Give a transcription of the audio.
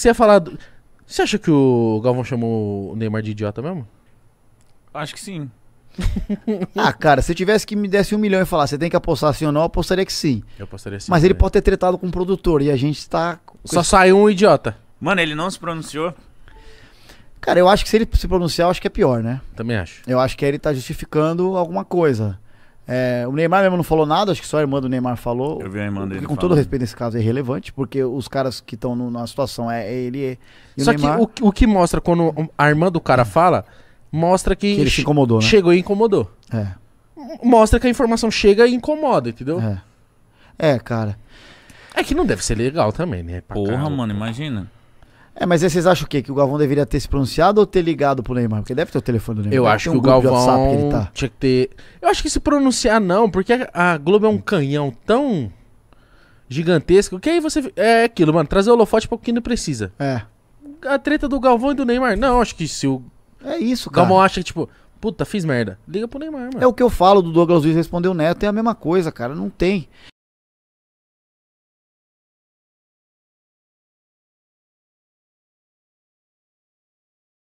você ia falar. do- Você acha que o Galvão chamou o Neymar de idiota mesmo? Acho que sim. Ah, cara, se eu tivesse que me desse um milhão e falar, você tem que apostar sim ou não, eu apostaria que sim. Eu apostaria sim. Mas ele pode ter tretado com o produtor e a gente tá. Só saiu um idiota. Mano, ele não se pronunciou. Cara, eu acho que se ele se pronunciar, eu acho que é pior, né? Também acho. Eu acho que aí ele tá justificando alguma coisa. É, o Neymar mesmo não falou nada, acho que só a irmã do Neymar falou. Eu vi a irmã dele. Que, com todo respeito, nesse caso é irrelevante, porque os caras que estão na situação é, é ele. E só Neymar... que o, o, que mostra quando a irmã do cara é. fala, mostra que. que ele se incomodou, né? Chegou e incomodou. É. Mostra que a informação chega e incomoda, entendeu? É. É, cara. É que não deve ser legal também, né? Pra Porra, mano, imagina. É, mas aí vocês acham o quê? Que o Galvão deveria ter se pronunciado ou ter ligado pro Neymar? Porque deve ter o telefone do Neymar. Eu deve acho um que o Galvão que ele tá. tinha que ter... Eu acho que se pronunciar não, porque a Globo é um canhão tão gigantesco que aí você... É, é aquilo, mano, trazer o holofote é pra quem não precisa. É. A treta do Galvão e do Neymar. Não, acho que se o... É isso, cara. Galvão acha que, tipo... Puta, fiz merda. Liga pro Neymar, mano. É o que eu falo do Douglas Luiz responder o Neto, é a mesma coisa, cara. Não tem.